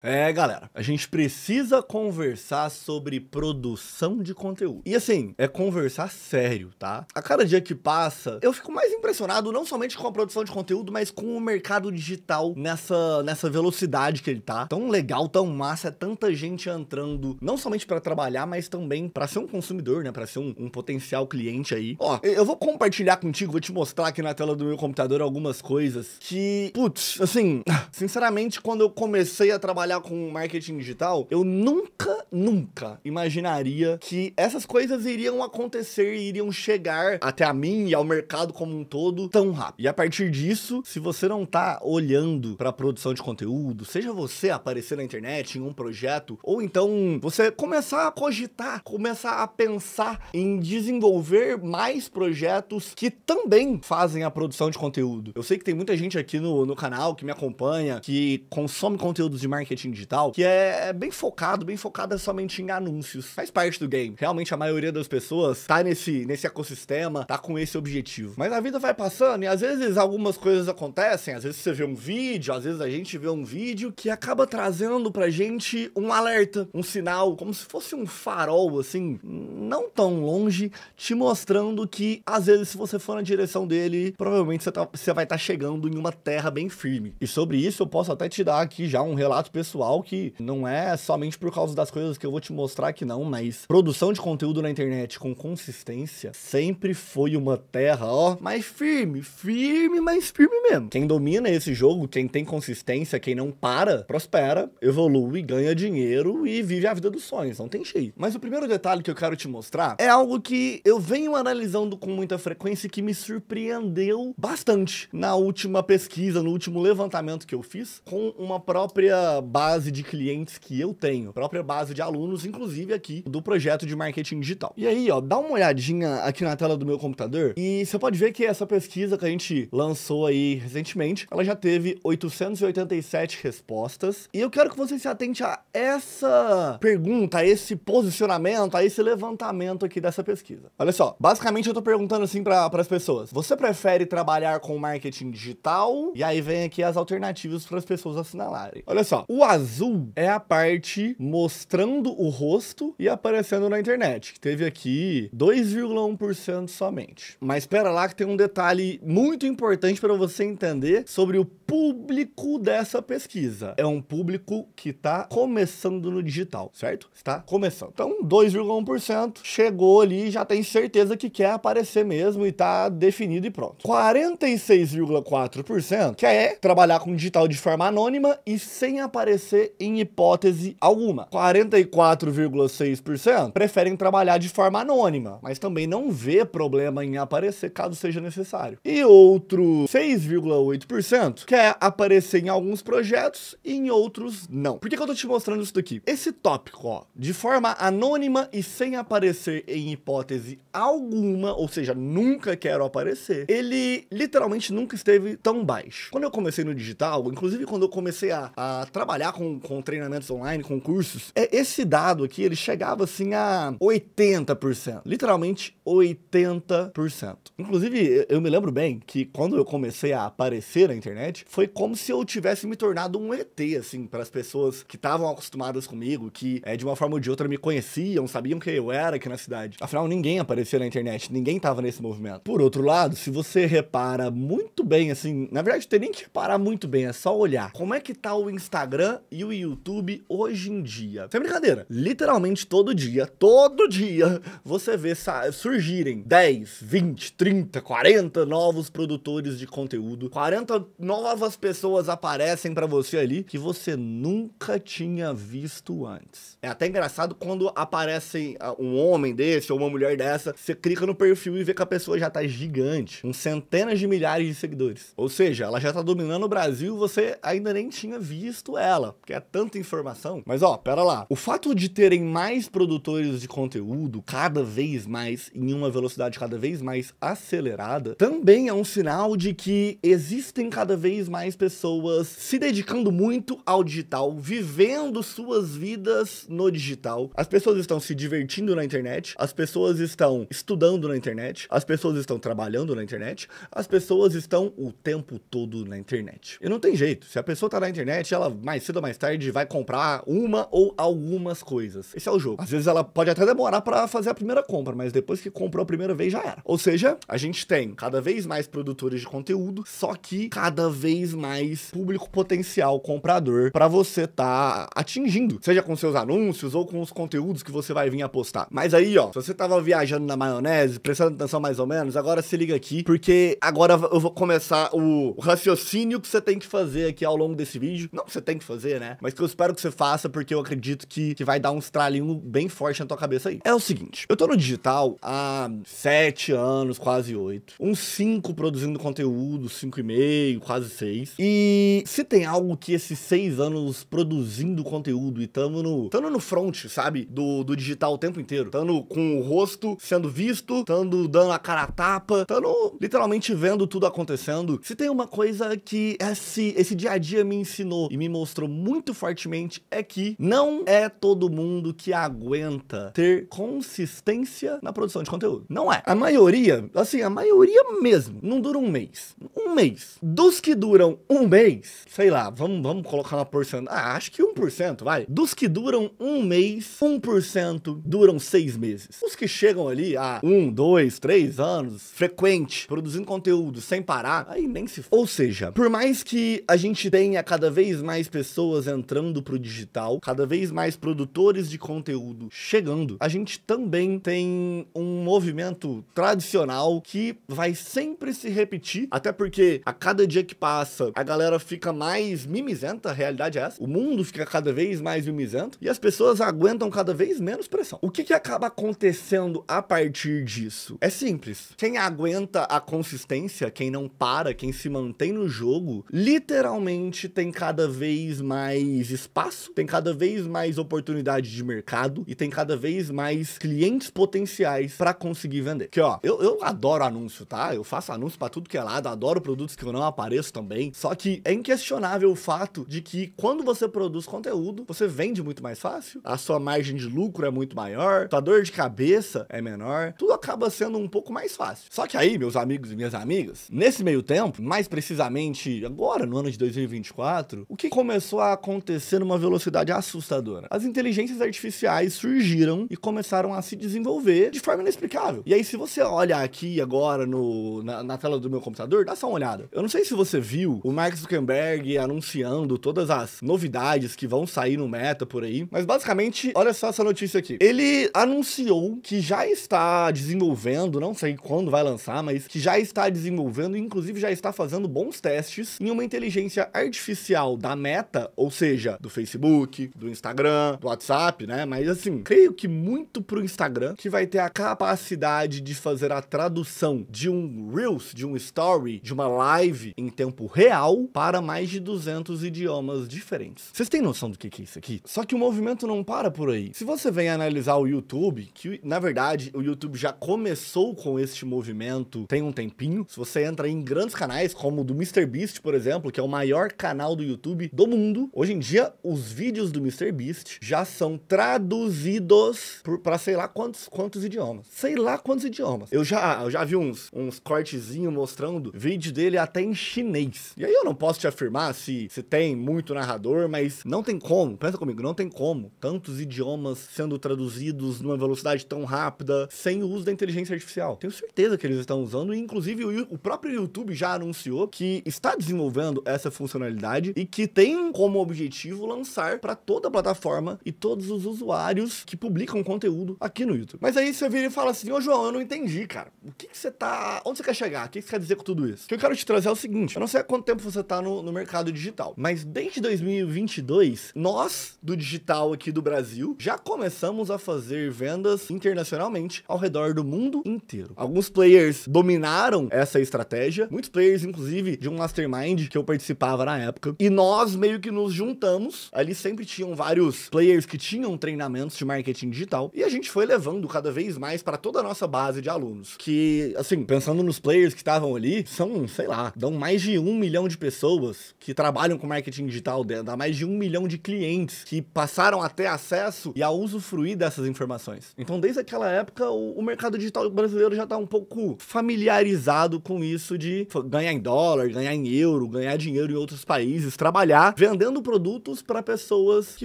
É, galera, a gente precisa conversar sobre produção de conteúdo. E assim, é conversar sério, tá? A cada dia que passa, eu fico mais impressionado não somente com a produção de conteúdo, mas com o mercado digital nessa, nessa velocidade que ele tá. Tão legal, tão massa, é tanta gente entrando, não somente para trabalhar, mas também para ser um consumidor, né? Para ser um, um, potencial cliente aí. Ó, eu vou compartilhar contigo, vou te mostrar aqui na tela do meu computador algumas coisas que, putz, assim, sinceramente, quando eu comecei a trabalhar trabalhar com marketing digital, eu nunca, nunca imaginaria que essas coisas iriam acontecer e iriam chegar até a mim e ao mercado como um todo tão rápido. E a partir disso, se você não tá olhando para produção de conteúdo, seja você aparecer na internet em um projeto ou então você começar a cogitar, começar a pensar em desenvolver mais projetos que também fazem a produção de conteúdo. Eu sei que tem muita gente aqui no, no canal que me acompanha, que consome conteúdos de marketing marketing digital que é, é bem focado, bem focada somente em anúncios. Faz parte do game. Realmente a maioria das pessoas tá nesse, nesse ecossistema, tá com esse objetivo. Mas a vida vai passando e às vezes algumas coisas acontecem, às vezes você vê um vídeo, às vezes a gente vê um vídeo que acaba trazendo pra gente um alerta, um sinal, como se fosse um farol assim, não tão longe, te mostrando que às vezes se você for na direção dele, provavelmente você, tá, você vai estar tá chegando em uma terra bem firme. E sobre isso eu posso até te dar aqui já um relato pessoal pessoal que não é somente por causa das coisas que eu vou te mostrar que não, mas produção de conteúdo na internet com consistência sempre foi uma terra, ó, mais firme, firme, mais firme mesmo. Quem domina esse jogo, quem tem consistência, quem não para, prospera, evolui, ganha dinheiro e vive a vida dos sonhos, não tem cheio. Mas o primeiro detalhe que eu quero te mostrar é algo que eu venho analisando com muita frequência e que me surpreendeu bastante na última pesquisa, no último levantamento que eu fiz, com uma própria base de clientes que eu tenho, própria base de alunos, inclusive aqui do projeto de marketing digital. E aí, ó, dá uma olhadinha aqui na tela do meu computador e você pode ver que essa pesquisa que a gente lançou aí recentemente, ela já teve 887 respostas. E eu quero que você se atente a essa pergunta, a esse posicionamento, a esse levantamento aqui dessa pesquisa. Olha só, basicamente eu tô perguntando assim para as pessoas: você prefere trabalhar com marketing digital? E aí vem aqui as alternativas para as pessoas assinalarem. Olha só, o azul é a parte mostrando o rosto e aparecendo na internet, que teve aqui 2,1% somente. Mas espera lá que tem um detalhe muito importante para você entender sobre o público dessa pesquisa. É um público que está começando no digital, certo? Está começando. Então, 2,1% chegou ali, já tem certeza que quer aparecer mesmo e está definido e pronto. 46,4% quer é trabalhar com digital de forma anônima e sem aparecer favorecer em hipótese alguma. 44,6% preferem trabalhar de forma anônima, mas também não vê problema em aparecer caso seja necessário. E outro 6,8% quer aparecer em alguns projetos e em outros não. Por que, que eu tô te mostrando isso daqui? Esse tópico, ó, de forma anônima e sem aparecer em hipótese alguma, ou seja, nunca quero aparecer, ele literalmente nunca esteve tão baixo. Quando eu comecei no digital, inclusive quando eu comecei a, a trabalhar trabalhar com, com treinamentos online, com cursos, é, esse dado aqui, ele chegava assim a 80%. Literalmente 80%. Inclusive, eu me lembro bem que quando eu comecei a aparecer na internet, foi como se eu tivesse me tornado um ET, assim, para as pessoas que estavam acostumadas comigo, que é, de uma forma ou de outra me conheciam, sabiam quem eu era aqui na cidade. Afinal, ninguém aparecia na internet, ninguém tava nesse movimento. Por outro lado, se você repara muito bem, assim, na verdade, tem nem que reparar muito bem, é só olhar. Como é que tá o Instagram e o YouTube hoje em dia. Sem brincadeira, literalmente todo dia, todo dia, você vê surgirem 10, 20, 30, 40 novos produtores de conteúdo, 40 novas pessoas aparecem para você ali que você nunca tinha visto antes. É até engraçado quando aparecem ah, um homem desse ou uma mulher dessa, você clica no perfil e vê que a pessoa já tá gigante, com centenas de milhares de seguidores. Ou seja, ela já tá dominando o Brasil, você ainda nem tinha visto ela tela, porque é tanta informação. Mas ó, pera lá. O fato de terem mais produtores de conteúdo cada vez mais, em uma velocidade cada vez mais acelerada, também é um sinal de que existem cada vez mais pessoas se dedicando muito ao digital, vivendo suas vidas no digital. As pessoas estão se divertindo na internet, as pessoas estão estudando na internet, as pessoas estão trabalhando na internet, as pessoas estão o tempo todo na internet. E não tem jeito, se a pessoa tá na internet, ela mais cedo ou mais tarde vai comprar uma ou algumas coisas. Esse é o jogo. Às vezes ela pode até demorar para fazer a primeira compra, mas depois que comprou a primeira vez já era. Ou seja, a gente tem cada vez mais produtores de conteúdo, só que cada vez mais público potencial comprador para você tá atingindo, seja com seus anúncios ou com os conteúdos que você vai vir a postar. Mas aí, ó, se você tava viajando na maionese, prestando atenção mais ou menos, agora se liga aqui, porque agora eu vou começar o raciocínio que você tem que fazer aqui ao longo desse vídeo. Não, você tem que fazer fazer, né? Mas que eu espero que você faça, porque eu acredito que, que vai dar um estralinho bem forte na tua cabeça aí. É o seguinte, eu tô no digital há sete anos, quase oito. Uns cinco produzindo conteúdo, cinco e meio, quase seis. E se tem algo que esses seis anos produzindo conteúdo e tamo no, tamo no front, sabe? Do, do digital o tempo inteiro. Tamo com o rosto sendo visto, tamo dando a cara a tapa, tamo literalmente vendo tudo acontecendo. Se tem uma coisa que esse, esse dia a dia me ensinou e me mostrou muito fortemente é que não é todo mundo que aguenta ter consistência na produção de conteúdo. Não é. A maioria, assim, a maioria mesmo, não dura um mês. Um mês. Dos que duram um mês, sei lá, vamos, vamos colocar uma porcentagem. Ah, acho que 1%, vai. Dos que duram um mês, 1% duram seis meses. Os que chegam ali a um, dois, três anos, frequente, produzindo conteúdo sem parar, aí nem se. Ou seja, por mais que a gente tenha cada vez mais pessoas pessoas entrando para o digital, cada vez mais produtores de conteúdo chegando, a gente também tem um movimento tradicional que vai sempre se repetir, até porque a cada dia que passa, a galera fica mais mimizenta, a realidade é essa. O mundo fica cada vez mais mimizento e as pessoas aguentam cada vez menos pressão. O que, que acaba acontecendo a partir disso? É simples. Quem aguenta a consistência, quem não para, quem se mantém no jogo, literalmente tem cada vez mais espaço, tem cada vez mais oportunidade de mercado e tem cada vez mais clientes potenciais para conseguir vender. Que ó, eu, eu adoro anúncio, tá? Eu faço anúncio para tudo que é lado, adoro produtos que eu não apareço também. Só que é inquestionável o fato de que quando você produz conteúdo, você vende muito mais fácil, a sua margem de lucro é muito maior, sua dor de cabeça é menor, tudo acaba sendo um pouco mais fácil. Só que aí, meus amigos e minhas amigas, nesse meio tempo, mais precisamente agora no ano de 2024, o que começou começou a acontecer numa velocidade assustadora. As inteligências artificiais surgiram e começaram a se desenvolver de forma inexplicável. E aí, se você olha aqui agora no, na, na tela do meu computador, dá só uma olhada. Eu não sei se você viu o Mark Zuckerberg anunciando todas as novidades que vão sair no Meta por aí, mas basicamente, olha só essa notícia aqui. Ele anunciou que já está desenvolvendo, não sei quando vai lançar, mas que já está desenvolvendo, inclusive já está fazendo bons testes em uma inteligência artificial da Meta ou seja, do Facebook, do Instagram, do WhatsApp, né? Mas assim, creio que muito pro Instagram que vai ter a capacidade de fazer a tradução de um Reels, de um Story, de uma live em tempo real para mais de 200 idiomas diferentes. Vocês têm noção do que é isso aqui? Só que o movimento não para por aí. Se você vem analisar o YouTube, que na verdade o YouTube já começou com este movimento tem um tempinho. Se você entra em grandes canais, como o do MrBeast, por exemplo, que é o maior canal do YouTube do mundo mundo, hoje em dia, os vídeos do MrBeast já são traduzidos para sei lá quantos, quantos idiomas. Sei lá quantos idiomas. Eu já, eu já vi uns, uns cortezinhos mostrando vídeo dele até em chinês. E aí eu não posso te afirmar se, se tem muito narrador, mas não tem como. Pensa comigo, não tem como. Tantos idiomas sendo traduzidos numa velocidade tão rápida, sem o uso da inteligência artificial. Tenho certeza que eles estão usando, inclusive o, o próprio YouTube já anunciou que está desenvolvendo essa funcionalidade e que tem como objetivo lançar para toda a plataforma e todos os usuários que publicam conteúdo aqui no YouTube. Mas aí você vira e fala assim: Ô João, eu não entendi, cara. O que, que você tá. Onde você quer chegar? O que, que você quer dizer com tudo isso? O que eu quero te trazer é o seguinte: eu não sei há quanto tempo você tá no, no mercado digital, mas desde 2022, nós do digital aqui do Brasil já começamos a fazer vendas internacionalmente ao redor do mundo inteiro. Alguns players dominaram essa estratégia, muitos players, inclusive de um mastermind que eu participava na época, e nós meio que que nos juntamos. Ali sempre tinham vários players que tinham treinamentos de marketing digital e a gente foi levando cada vez mais para toda a nossa base de alunos. Que, assim, pensando nos players que estavam ali, são, sei lá, dão mais de um milhão de pessoas que trabalham com marketing digital, dá mais de um milhão de clientes que passaram a ter acesso e a usufruir dessas informações. Então, desde aquela época, o, o mercado digital brasileiro já está um pouco familiarizado com isso de ganhar em dólar, ganhar em euro, ganhar dinheiro em outros países, trabalhar, vender vendendo produtos para pessoas que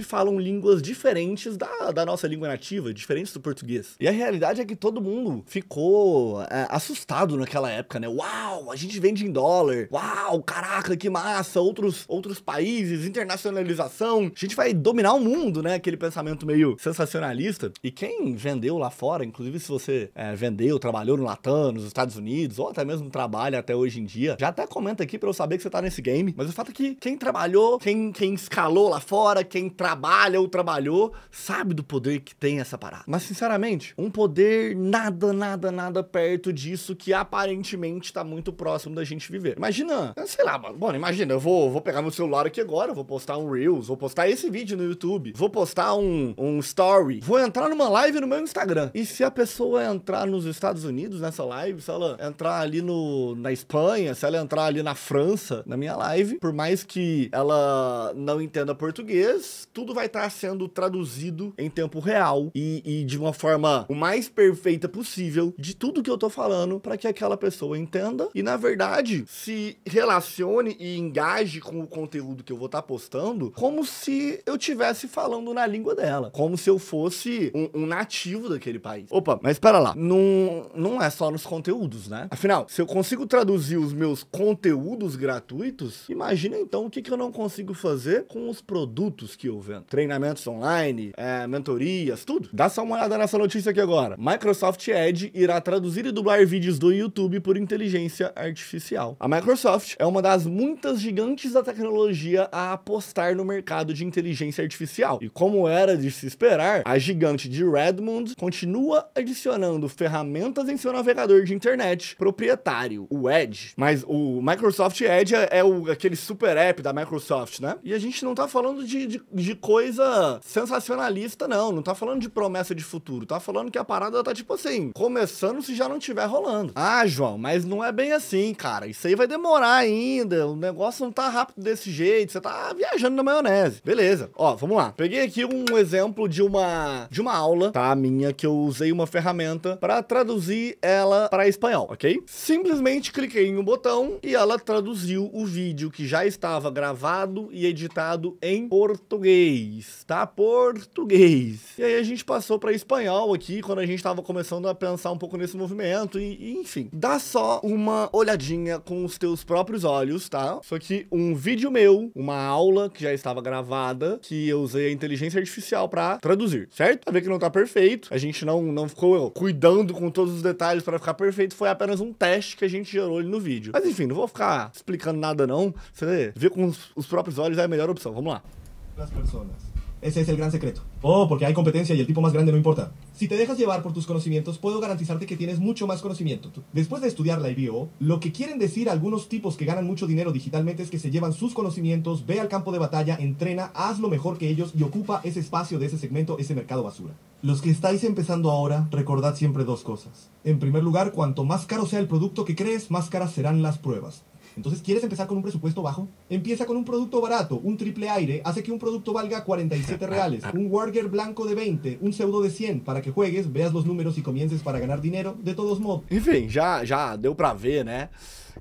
falam línguas diferentes da, da nossa língua nativa, diferentes do português. E a realidade é que todo mundo ficou é, assustado naquela época, né? Uau, a gente vende em dólar. Uau, caraca, que massa. Outros, outros países, internacionalização. A gente vai dominar o mundo, né? Aquele pensamento meio sensacionalista. E quem vendeu lá fora, inclusive se você é, vendeu, trabalhou no Latam, nos Estados Unidos, ou até mesmo trabalha até hoje em dia, já até comenta aqui para eu saber que você tá nesse game. Mas o fato é que quem trabalhou, quem quem, escalou lá fora, quem trabalha ou trabalhou, sabe do poder que tem essa parada. Mas, sinceramente, um poder nada, nada, nada perto disso que aparentemente tá muito próximo da gente viver. Imagina, sei lá, mano. Bom, imagina, eu vou, vou pegar meu celular aqui agora, vou postar um Reels, vou postar esse vídeo no YouTube, vou postar um, um Story, vou entrar numa live no meu Instagram. E se a pessoa entrar nos Estados Unidos nessa live, se ela entrar ali no, na Espanha, se ela entrar ali na França, na minha live, por mais que ela não entenda português, tudo vai estar tá sendo traduzido em tempo real e, e, de uma forma o mais perfeita possível de tudo que eu tô falando para que aquela pessoa entenda e, na verdade, se relacione e engaje com o conteúdo que eu vou estar tá postando como se eu tivesse falando na língua dela, como se eu fosse um, um nativo daquele país. Opa, mas espera lá, não, não é só nos conteúdos, né? Afinal, se eu consigo traduzir os meus conteúdos gratuitos, imagina então o que, que eu não consigo fazer com os produtos que eu vendo. Treinamentos online, é, mentorias, tudo. Dá só uma olhada nessa notícia aqui agora. Microsoft Edge irá traduzir e dublar vídeos do YouTube por inteligência artificial. A Microsoft é uma das muitas gigantes da tecnologia a apostar no mercado de inteligência artificial. E como era de se esperar, a gigante de Redmond continua adicionando ferramentas em seu navegador de internet proprietário, o Edge. Mas o Microsoft Edge é, é o, aquele super app da Microsoft, né? E a gente não tá falando de, de, de coisa sensacionalista, não. Não tá falando de promessa de futuro. Tá falando que a parada tá tipo assim, começando se já não tiver rolando. Ah, João, mas não é bem assim, cara. Isso aí vai demorar ainda. O negócio não tá rápido desse jeito. Você tá viajando na maionese. Beleza. Ó, vamos lá. Peguei aqui um exemplo de uma de uma aula, tá? Minha que eu usei uma ferramenta para traduzir ela para espanhol, OK? Simplesmente cliquei em um botão e ela traduziu o vídeo que já estava gravado e editado em português, tá? Português. E aí a gente passou para espanhol aqui quando a gente estava começando a pensar um pouco nesse movimento e, e, enfim. Dá só uma olhadinha com os teus próprios olhos, tá? Só que um vídeo meu, uma aula que já estava gravada, que eu usei a inteligência artificial para traduzir, certo? Pra ver que não tá perfeito. A gente não não ficou cuidando com todos os detalhes para ficar perfeito, foi apenas um teste que a gente gerou ali no vídeo. Mas enfim, não vou ficar explicando nada não. Você vê com os, os próprios olhos opción? Vamos Las personas. Ese es el gran secreto. Oh, porque hay competencia y el tipo más grande no importa. Si te dejas llevar por tus conocimientos, puedo garantizarte que tienes mucho más conocimiento. Después de estudiar la IBO, lo que quieren decir algunos tipos que ganan mucho dinero digitalmente es que se llevan sus conocimientos, ve al campo de batalla, entrena, haz lo mejor que ellos y ocupa ese espacio de ese segmento, ese mercado basura. Los que estáis empezando ahora, recordad siempre dos cosas. En primer lugar, cuanto más caro sea el producto que crees, más caras serán las pruebas. Entonces, ¿quieres empezar con un presupuesto bajo? Empieza con un producto barato, un triple aire, hace que un producto valga 47 reales, un Warger blanco de 20, un pseudo de 100, para que juegues, veas los números y comiences para ganar dinero, de todos modos. fin, ya, ya, deu para ver, né?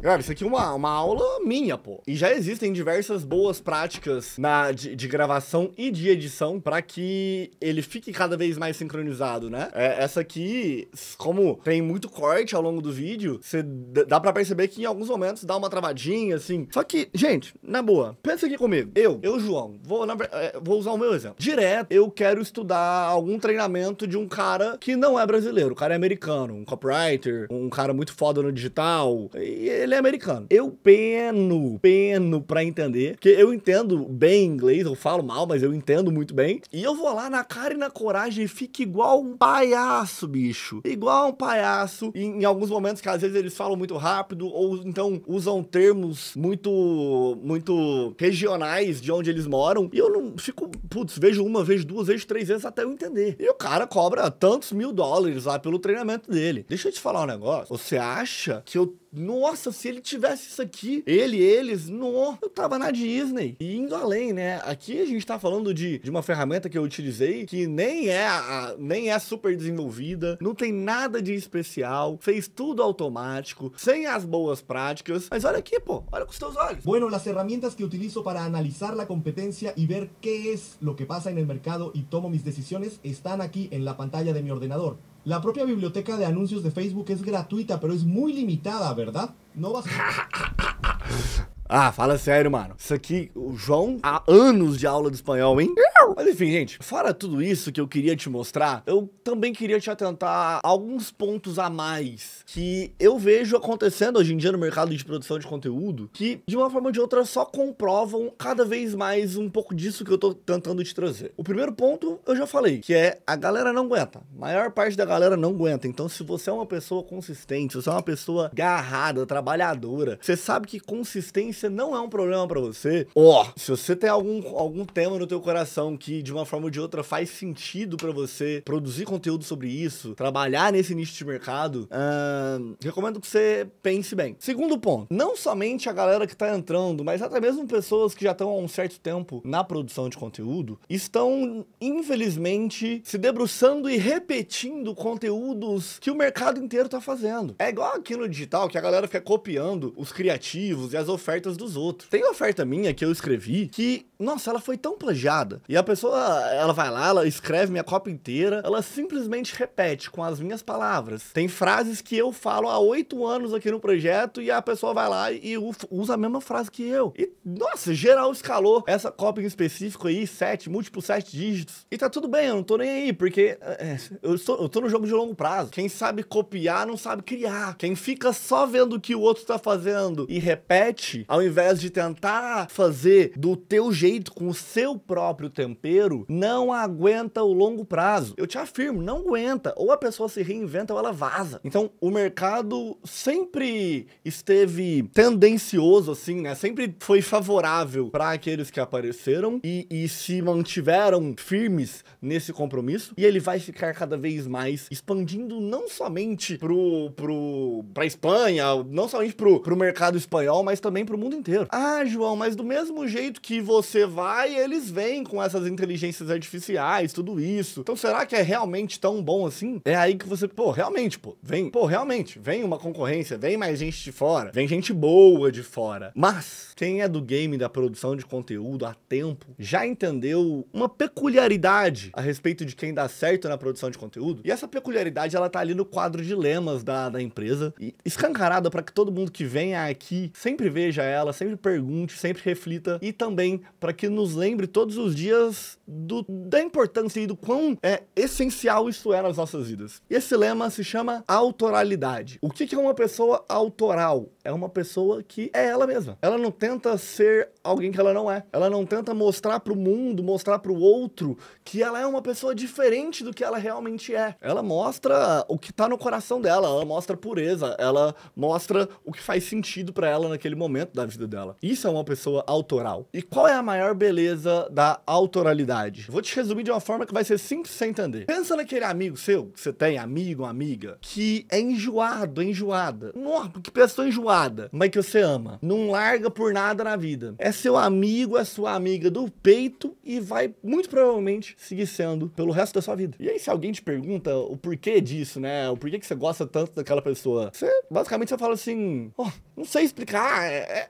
Galera, isso aqui é uma, uma aula minha, pô. E já existem diversas boas práticas na, de, de gravação e de edição para que ele fique cada vez mais sincronizado, né? É, essa aqui, como tem muito corte ao longo do vídeo, você dá para perceber que em alguns momentos dá uma travadinha, assim. Só que, gente, na boa, pensa aqui comigo. Eu, eu, João, vou, na, é, vou usar o meu exemplo. Direto, eu quero estudar algum treinamento de um cara que não é brasileiro, o cara é americano, um copywriter, um cara muito foda no digital. E ele ele é americano. Eu peno, peno pra entender, que eu entendo bem inglês, eu falo mal, mas eu entendo muito bem. E eu vou lá na cara e na coragem e fico igual um palhaço, bicho. Igual um palhaço. E em alguns momentos que às vezes eles falam muito rápido, ou então usam termos muito, muito regionais de onde eles moram. E eu não fico, putz, vejo uma vez, duas vezes, três vezes até eu entender. E o cara cobra tantos mil dólares lá pelo treinamento dele. Deixa eu te falar um negócio. Você acha que eu nossa, se ele tivesse isso aqui, ele, eles, não, eu tava na Disney. E indo além, né? Aqui a gente tá falando de, de uma ferramenta que eu utilizei que nem é, a, nem é super desenvolvida, não tem nada de especial, fez tudo automático, sem as boas práticas. Mas olha aqui, pô, olha com os teus olhos. Bueno, as ferramentas que utilizo para analisar a competência e ver o que é o que passa no mercado e tomo minhas decisões estão aqui na la pantalla de mi ordenador. La propia biblioteca de anuncios de Facebook es gratuita, pero es muy limitada, ¿verdad? No vas a... Ah, fala sério, mano. Isso aqui, o João, há anos de aula de espanhol, hein? Mas enfim, gente, fora tudo isso que eu queria te mostrar, eu também queria te atentar a alguns pontos a mais que eu vejo acontecendo hoje em dia no mercado de produção de conteúdo, que de uma forma ou de outra só comprovam cada vez mais um pouco disso que eu tô tentando te trazer. O primeiro ponto eu já falei, que é a galera não aguenta. A maior parte da galera não aguenta. Então, se você é uma pessoa consistente, se você é uma pessoa garrada, trabalhadora, você sabe que consistência você não é um problema para você, ó, oh, se você tem algum, algum tema no teu coração que de uma forma ou de outra faz sentido para você produzir conteúdo sobre isso, trabalhar nesse nicho de mercado, uh, recomendo que você pense bem. Segundo ponto, não somente a galera que tá entrando, mas até mesmo pessoas que já estão há um certo tempo na produção de conteúdo, estão infelizmente se debruçando e repetindo conteúdos que o mercado inteiro tá fazendo. É igual aqui no digital que a galera fica copiando os criativos e as ofertas ofertas dos outros. Tem oferta minha que eu escrevi que, nossa, ela foi tão plagiada. E a pessoa, ela vai lá, ela escreve minha cópia inteira, ela simplesmente repete com as minhas palavras. Tem frases que eu falo há oito anos aqui no projeto e a pessoa vai lá e usa a mesma frase que eu. E, nossa, geral escalou essa cópia em específico aí, sete, múltiplo sete dígitos. E tá tudo bem, eu não tô nem aí, porque é, eu, sou, eu tô no jogo de longo prazo. Quem sabe copiar não sabe criar. Quem fica só vendo o que o outro tá fazendo e repete, ao invés de tentar fazer do teu jeito, com o seu próprio tempero, não aguenta o longo prazo. Eu te afirmo, não aguenta. Ou a pessoa se reinventa ou ela vaza. Então, o mercado sempre esteve tendencioso, assim, né? Sempre foi favorável para aqueles que apareceram e, e se mantiveram firmes nesse compromisso. E ele vai ficar cada vez mais expandindo não somente pro, pro, pra Espanha, não somente pro, pro mercado espanhol, mas também pro mundo inteiro. Ah, João, mas do mesmo jeito que você vai, eles vêm com essas inteligências artificiais, tudo isso. Então será que é realmente tão bom assim? É aí que você, pô, realmente, pô, vem, pô, realmente, vem uma concorrência, vem mais gente de fora, vem gente boa de fora. Mas quem é do game da produção de conteúdo há tempo já entendeu uma peculiaridade a respeito de quem dá certo na produção de conteúdo. E essa peculiaridade ela tá ali no quadro de lemas da, da empresa, e escancarada para que todo mundo que venha aqui sempre veja ela, sempre pergunte, sempre reflita e também para que nos lembre todos os dias do, da importância e do quão é essencial isso é nas nossas vidas. E esse lema se chama autoralidade. O que, que é uma pessoa autoral? É uma pessoa que é ela mesma. Ela não tenta ser alguém que ela não é. Ela não tenta mostrar para o mundo, mostrar para o outro que ela é uma pessoa diferente do que ela realmente é. Ela mostra o que está no coração dela, ela mostra pureza, ela mostra o que faz sentido para ela naquele momento da vida dela. Isso é uma pessoa autoral. E qual é a maior beleza da autoralidade? Vou te resumir de uma forma que vai ser simples sem entender. Pensa naquele amigo seu, que você tem, amigo, amiga, que é enjoado, é enjoada. Nossa, que pessoa enjoada, mas que você ama. Não larga por nada na vida. É seu amigo, é sua amiga do peito e vai, muito provavelmente, seguir sendo pelo resto da sua vida. E aí, se alguém te pergunta o porquê disso, né? O porquê que você gosta tanto daquela pessoa, você basicamente você fala assim: oh, não sei explicar, é, é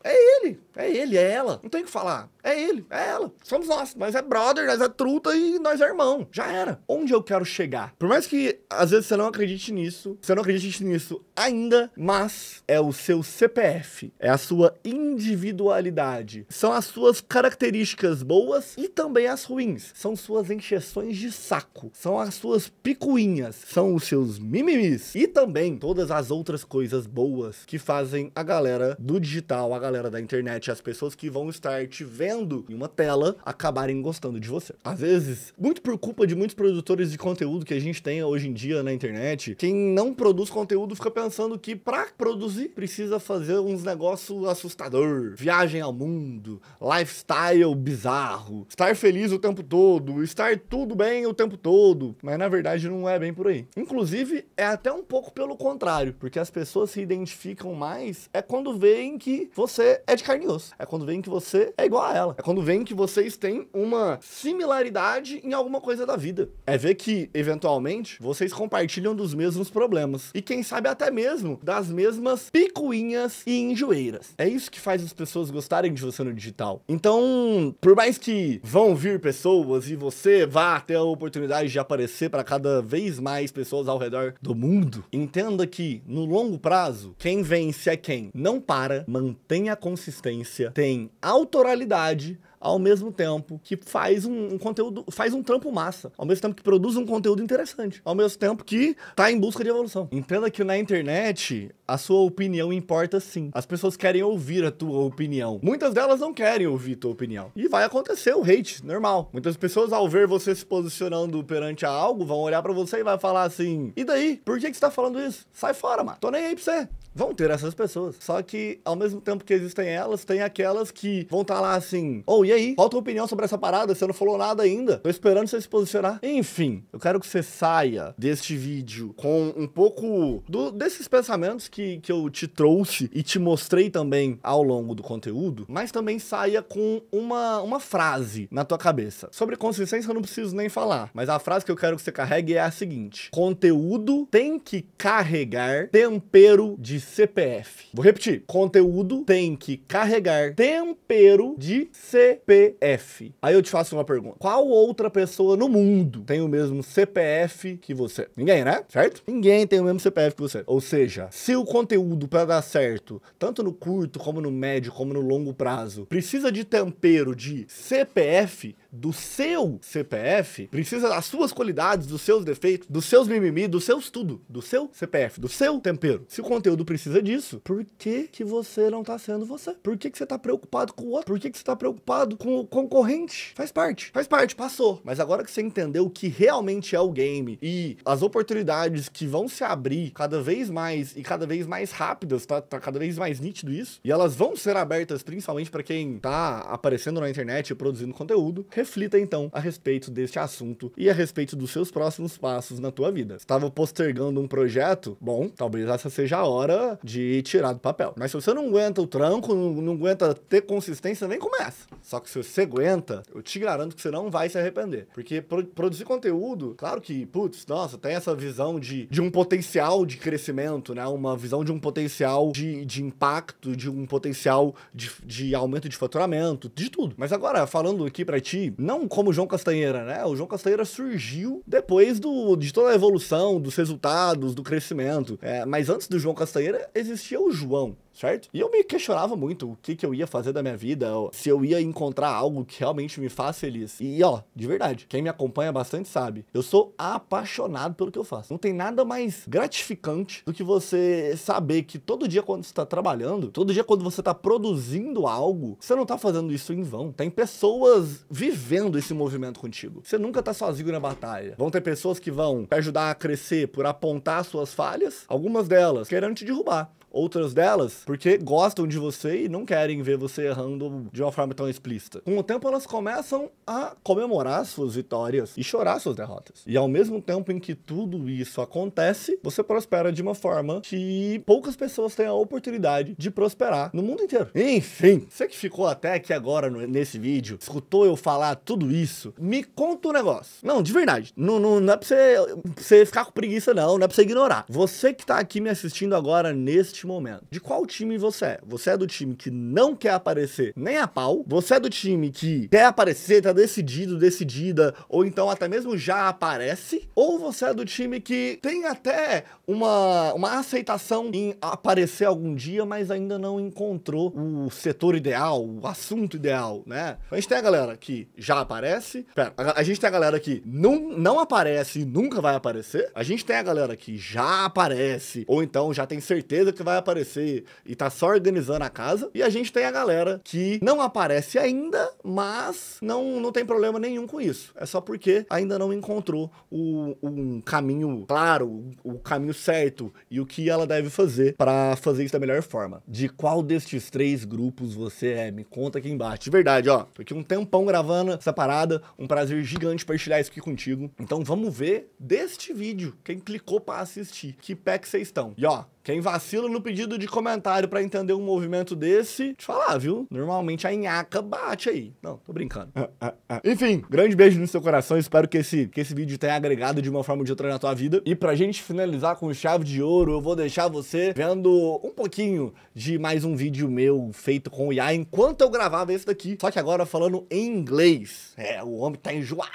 É ele, é ele, é ela. Não tem o que falar. É ele, é ela. Somos nós. Nós é brother, nós é truta e nós é irmão. Já era. Onde eu quero chegar? Por mais que às vezes você não acredite nisso, você não acredite nisso ainda, mas é o seu CPF, é a sua individualidade, são as suas características boas e também as ruins. São suas encheções de saco, são as suas picuinhas, são os seus mimimis e também todas as outras coisas boas que fazem a galera do digital, a galera galera da internet, as pessoas que vão estar te vendo em uma tela, acabarem gostando de você. Às vezes, muito por culpa de muitos produtores de conteúdo que a gente tem hoje em dia na internet, quem não produz conteúdo fica pensando que para produzir precisa fazer uns negócios assustador, viagem ao mundo, lifestyle bizarro, estar feliz o tempo todo, estar tudo bem o tempo todo, mas na verdade não é bem por aí. Inclusive, é até um pouco pelo contrário, porque as pessoas se identificam mais é quando veem que você você é de carne e osso. É quando vem que você é igual a ela. É quando vem que vocês têm uma similaridade em alguma coisa da vida. É ver que, eventualmente, vocês compartilham dos mesmos problemas. E quem sabe até mesmo das mesmas picuinhas e enjoeiras. É isso que faz as pessoas gostarem de você no digital. Então, por mais que vão vir pessoas e você vá ter a oportunidade de aparecer para cada vez mais pessoas ao redor do mundo, entenda que, no longo prazo, quem vence é quem não para, mantenha a consistência, tem autoralidade, ao mesmo tempo que faz um, um, conteúdo, faz um trampo massa, ao mesmo tempo que produz um conteúdo interessante, ao mesmo tempo que tá em busca de evolução. Entenda que na internet a sua opinião importa sim. As pessoas querem ouvir a tua opinião. Muitas delas não querem ouvir tua opinião. E vai acontecer o hate, normal. Muitas pessoas ao ver você se posicionando perante algo, vão olhar para você e vai falar assim: "E daí? Por que que você tá falando isso? Sai fora, mano. Tô nem aí pra você. Vão ter essas pessoas. Só que, ao mesmo tempo que existem elas, tem aquelas que vão estar tá lá assim: ou oh, e aí? Qual a tua opinião sobre essa parada? Você não falou nada ainda. Tô esperando você se posicionar. Enfim, eu quero que você saia deste vídeo com um pouco do, desses pensamentos que, que eu te trouxe e te mostrei também ao longo do conteúdo, mas também saia com uma, uma frase na tua cabeça. Sobre consistência eu não preciso nem falar, mas a frase que eu quero que você carregue é a seguinte: conteúdo tem que carregar tempero de CPF. Vou repetir. Conteúdo tem que carregar tempero de CPF. Aí eu te faço uma pergunta. Qual outra pessoa no mundo tem o mesmo CPF que você? Ninguém, né? Certo? Ninguém tem o mesmo CPF que você. Ou seja, se o conteúdo para dar certo, tanto no curto como no médio, como no longo prazo, precisa de tempero de CPF, do seu CPF, precisa das suas qualidades, dos seus defeitos, dos seus mimimi, dos seus tudo, do seu CPF, do seu tempero. Se o conteúdo precisa disso, por que, que você não tá sendo você? Por que, que você tá preocupado com o outro? Por que, que você tá preocupado com o concorrente? Faz parte, faz parte, passou. Mas agora que você entendeu o que realmente é o game e as oportunidades que vão se abrir cada vez mais e cada vez mais rápidas, tá, tá cada vez mais nítido isso, e elas vão ser abertas principalmente para quem tá aparecendo na internet e produzindo conteúdo, Reflita então a respeito deste assunto e a respeito dos seus próximos passos na tua vida. Estava postergando um projeto? Bom, talvez essa seja a hora de tirar do papel. Mas se você não aguenta o tranco, não, não aguenta ter consistência, nem começa. Só que se você aguenta, eu te garanto que você não vai se arrepender. Porque pro, produzir conteúdo, claro que, putz, nossa, tem essa visão de, de um potencial de crescimento, né? Uma visão de um potencial de, de impacto, de um potencial de, de aumento de faturamento, de tudo. Mas agora, falando aqui para ti, não como João Castanheira, né? O João Castanheira surgiu depois do, de toda a evolução, dos resultados, do crescimento. É, mas antes do João Castanheira existia o João certo? E eu me questionava muito o que, que eu ia fazer da minha vida, se eu ia encontrar algo que realmente me faz feliz. E ó, de verdade, quem me acompanha bastante sabe, eu sou apaixonado pelo que eu faço. Não tem nada mais gratificante do que você saber que todo dia quando você está trabalhando, todo dia quando você está produzindo algo, você não está fazendo isso em vão. Tem pessoas vivendo esse movimento contigo. Você nunca está sozinho na batalha. Vão ter pessoas que vão te ajudar a crescer por apontar suas falhas, algumas delas querendo te derrubar outras delas porque gostam de você e não querem ver você errando de uma forma tão explícita. Com o tempo, elas começam a comemorar suas vitórias e chorar suas derrotas. E ao mesmo tempo em que tudo isso acontece, você prospera de uma forma que poucas pessoas têm a oportunidade de prosperar no mundo inteiro. Enfim, você que ficou até aqui agora nesse vídeo, escutou eu falar tudo isso, me conta um negócio. Não, de verdade, não, não, não é pra você, pra você ficar com preguiça, não, não é pra você ignorar. Você que tá aqui me assistindo agora neste neste momento. De qual time você é? Você é do time que não quer aparecer nem a pau? Você é do time que quer aparecer, tá decidido, decidida, ou então até mesmo já aparece? Ou você é do time que tem até uma, uma aceitação em aparecer algum dia, mas ainda não encontrou o setor ideal, o assunto ideal, né? A gente tem a galera que já aparece, pera, a, a gente tem a galera que não, não aparece e nunca vai aparecer, a gente tem a galera que já aparece, ou então já tem certeza que vai vai aparecer e tá só organizando a casa. E a gente tem a galera que não aparece ainda, mas não, não tem problema nenhum com isso. É só porque ainda não encontrou o, um caminho claro, o caminho certo e o que ela deve fazer para fazer isso da melhor forma. De qual destes três grupos você é? Me conta aqui embaixo. De verdade, ó. Tô aqui um tempão gravando essa parada. Um prazer gigante partilhar isso aqui contigo. Então vamos ver deste vídeo quem clicou para assistir. Que pé que vocês estão. E ó, quem vacila no pedido de comentário para entender um movimento desse, te falar, viu? Normalmente a nhaca bate aí. Não, tô brincando. Ah, ah, ah. Enfim, grande beijo no seu coração. Espero que esse, que esse vídeo tenha agregado de uma forma ou de outra na tua vida. E pra gente finalizar com chave de ouro, eu vou deixar você vendo um pouquinho de mais um vídeo meu feito com o IA enquanto eu gravava esse daqui. Só que agora falando em inglês. É, o homem tá enjoado.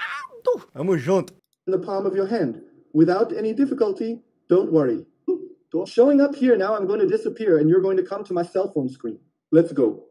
Tamo junto. In the palm of your hand. Without any difficulty, don't worry. Showing up here now, I'm going to disappear and you're going to come to my cell phone screen. Let's go.